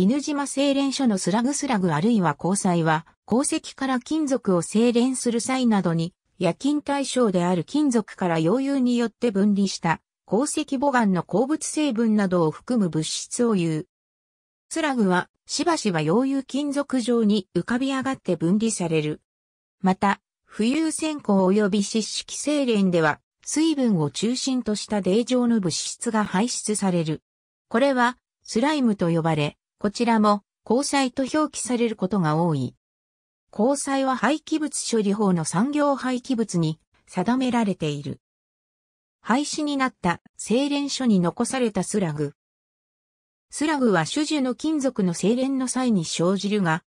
犬島精錬所のスラグスラグあるいは鉱彩は、鉱石から金属を精錬する際などに、夜勤対象である金属から溶融によって分離した、鉱石母岩の鉱物成分などを含む物質を言う。スラグは、しばしば溶融金属状に浮かび上がって分離される。また、浮遊線香及び湿式精錬では、水分を中心とした泥状の物質が排出される。これは、スライムと呼ばれ、こちらも、鉱災と表記されることが多い。鉱災は廃棄物処理法の産業廃棄物に定められている。廃止になった精錬所に残されたスラグ。スラグは種樹の金属の精錬の際に生じるが、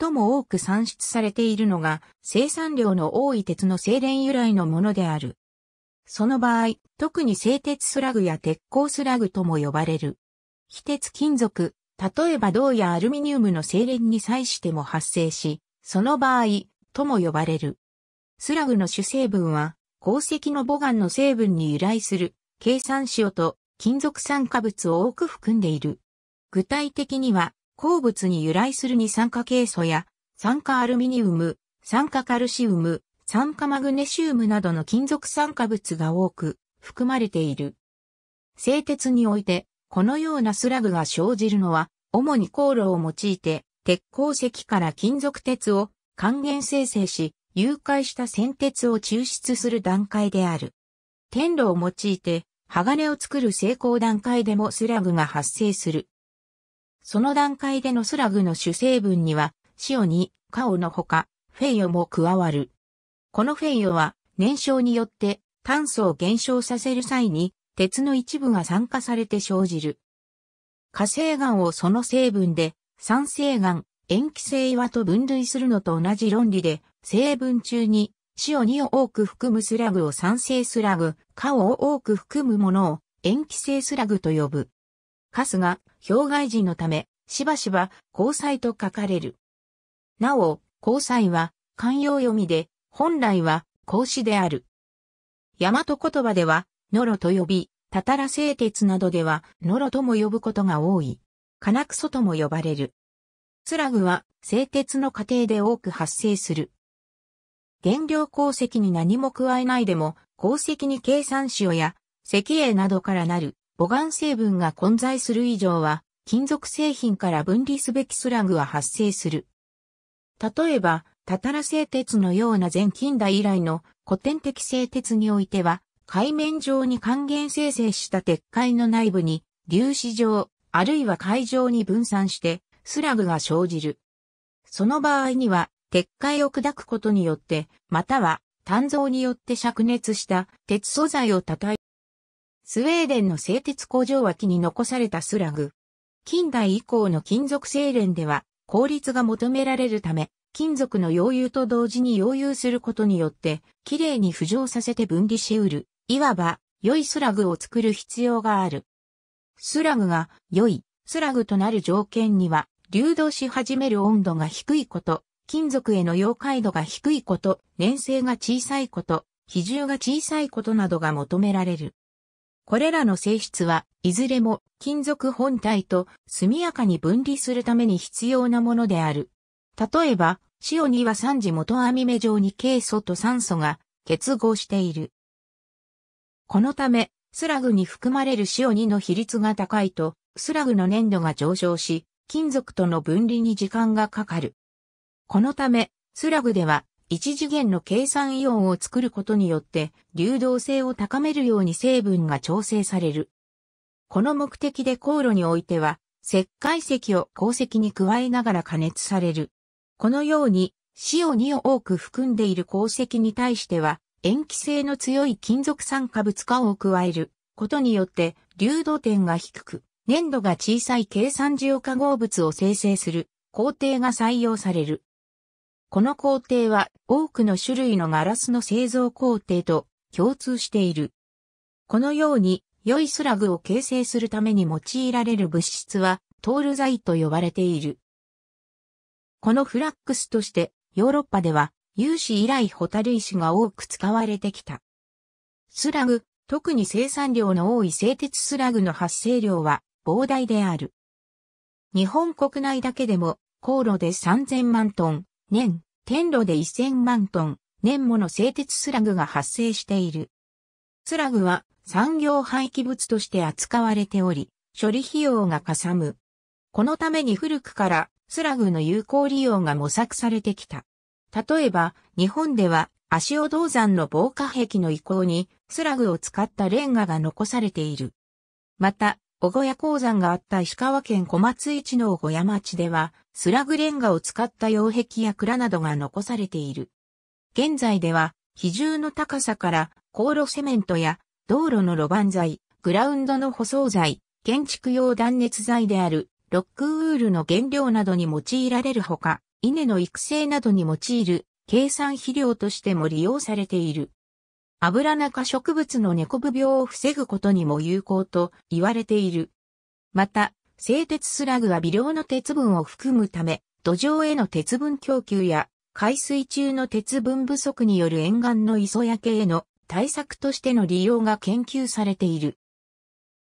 最も多く産出されているのが生産量の多い鉄の精錬由来のものである。その場合、特に製鉄スラグや鉄鋼スラグとも呼ばれる。非鉄金属、例えば銅やアルミニウムの精錬に際しても発生し、その場合、とも呼ばれる。スラグの主成分は、鉱石の母岩の成分に由来する、計算塩と金属酸化物を多く含んでいる。具体的には、鉱物に由来する二酸化ケイ素や、酸化アルミニウム、酸化カルシウム、酸化マグネシウムなどの金属酸化物が多く含まれている。製鉄において、このようなスラグが生じるのは、主に航路を用いて、鉄鉱石から金属鉄を還元生成し、誘拐した先鉄を抽出する段階である。天炉を用いて、鋼を作る成功段階でもスラグが発生する。その段階でのスラグの主成分には、塩に、カオのほか、フェイヨも加わる。このフェイヨは、燃焼によって炭素を減少させる際に、鉄の一部が酸化されて生じる。火成岩をその成分で、酸性岩、塩基性岩と分類するのと同じ論理で、成分中に、死を2を多く含むスラグを酸性スラグ、化を多く含むものを塩基性スラグと呼ぶ。カスが氷外人のため、しばしば交際と書かれる。なお、交際は慣用読みで、本来は孔子である。大和言葉では、ノロと呼び、タタラ製鉄などでは、ノロとも呼ぶことが多い。金クソとも呼ばれる。スラグは、製鉄の過程で多く発生する。原料鉱石に何も加えないでも、鉱石に計算塩や石英などからなる母岩成分が混在する以上は、金属製品から分離すべきスラグは発生する。例えば、タタラ製鉄のような前近代以来の古典的製鉄においては、海面上に還元生成した鉄塊の内部に粒子状、あるいは海上に分散してスラグが生じる。その場合には鉄塊を砕くことによって、または炭造によって灼熱した鉄素材を叩いスウェーデンの製鉄工場脇に残されたスラグ。近代以降の金属精錬では効率が求められるため、金属の溶融と同時に溶融することによって、きれいに浮上させて分離し得る。いわば、良いスラグを作る必要がある。スラグが良いスラグとなる条件には、流動し始める温度が低いこと、金属への溶解度が低いこと、粘性が小さいこと、比重が小さいことなどが求められる。これらの性質はいずれも金属本体と速やかに分離するために必要なものである。例えば、塩には三次元元網目状にケイ素と酸素が結合している。このため、スラグに含まれる塩2の比率が高いと、スラグの粘度が上昇し、金属との分離に時間がかかる。このため、スラグでは、一次元の計算イオンを作ることによって、流動性を高めるように成分が調整される。この目的で航路においては、石灰石を鉱石に加えながら加熱される。このように、塩2を多く含んでいる鉱石に対しては、塩基性の強い金属酸化物化を加えることによって流動点が低く、粘度が小さい計算塩化合物を生成する工程が採用される。この工程は多くの種類のガラスの製造工程と共通している。このように良いスラグを形成するために用いられる物質はトール材と呼ばれている。このフラックスとしてヨーロッパでは有志以来ホタル石が多く使われてきた。スラグ、特に生産量の多い製鉄スラグの発生量は膨大である。日本国内だけでも、航路で3000万トン、年、天路で1000万トン、年もの製鉄スラグが発生している。スラグは産業廃棄物として扱われており、処理費用がかさむ。このために古くからスラグの有効利用が模索されてきた。例えば、日本では、足尾銅山の防火壁の遺構に、スラグを使ったレンガが残されている。また、小小屋鉱山があった石川県小松市の小屋町では、スラグレンガを使った擁壁や蔵などが残されている。現在では、比重の高さから、航路セメントや、道路の路盤材、グラウンドの舗装材、建築用断熱材である、ロックウールの原料などに用いられるほか、稲の育成などに用いる計算肥料としても利用されている。油中植物の猫部病を防ぐことにも有効と言われている。また、製鉄スラグは微量の鉄分を含むため、土壌への鉄分供給や海水中の鉄分不足による沿岸の磯焼けへの対策としての利用が研究されている。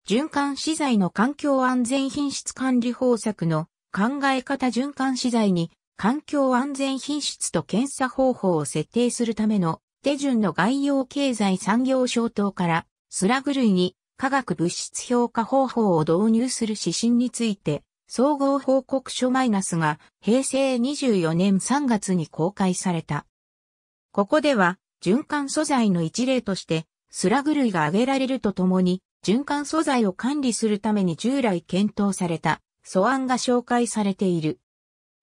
循環資材の環境安全品質管理方策の考え方循環資材に環境安全品質と検査方法を設定するための手順の概要経済産業省等からスラグ類に化学物質評価方法を導入する指針について総合報告書マイナスが平成24年3月に公開された。ここでは循環素材の一例としてスラグ類が挙げられるとともに循環素材を管理するために従来検討された素案が紹介されている。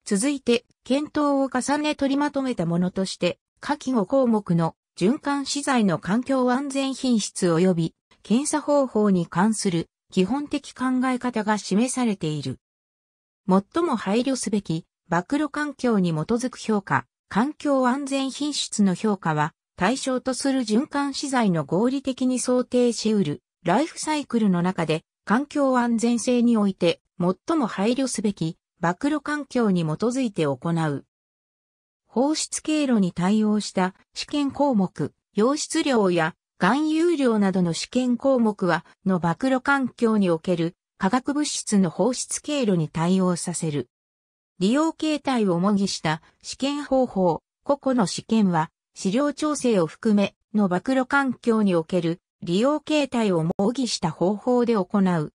続いて、検討を重ね取りまとめたものとして、下記5項目の循環資材の環境安全品質及び検査方法に関する基本的考え方が示されている。最も配慮すべき、曝露環境に基づく評価、環境安全品質の評価は、対象とする循環資材の合理的に想定し得る、ライフサイクルの中で、環境安全性において、最も配慮すべき、暴露環境に基づいて行う。放出経路に対応した試験項目、溶質量や含有量などの試験項目は、の暴露環境における化学物質の放出経路に対応させる。利用形態を模擬した試験方法、個々の試験は、資料調整を含め、の暴露環境における利用形態を模擬した方法で行う。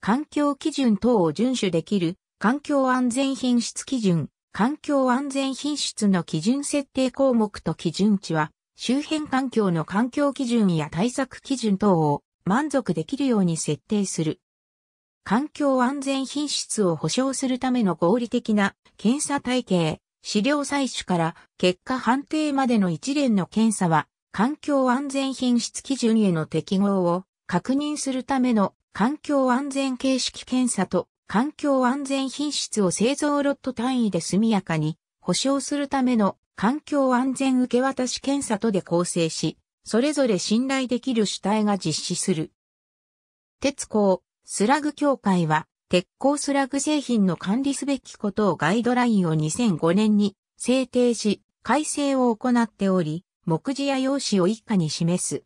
環境基準等を遵守できる環境安全品質基準、環境安全品質の基準設定項目と基準値は、周辺環境の環境基準や対策基準等を満足できるように設定する。環境安全品質を保障するための合理的な検査体系、資料採取から結果判定までの一連の検査は、環境安全品質基準への適合を確認するための環境安全形式検査と環境安全品質を製造ロット単位で速やかに保証するための環境安全受け渡し検査とで構成し、それぞれ信頼できる主体が実施する。鉄鋼、スラグ協会は、鉄鋼スラグ製品の管理すべきことをガイドラインを2005年に制定し、改正を行っており、目次や用紙を一家に示す。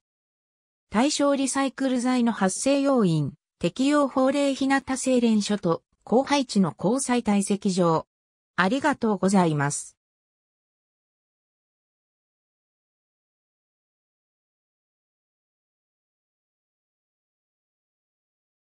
対象リサイクル材の発生要因、適用法令日向精錬所と、後配置の交際体積上。ありがとうございます。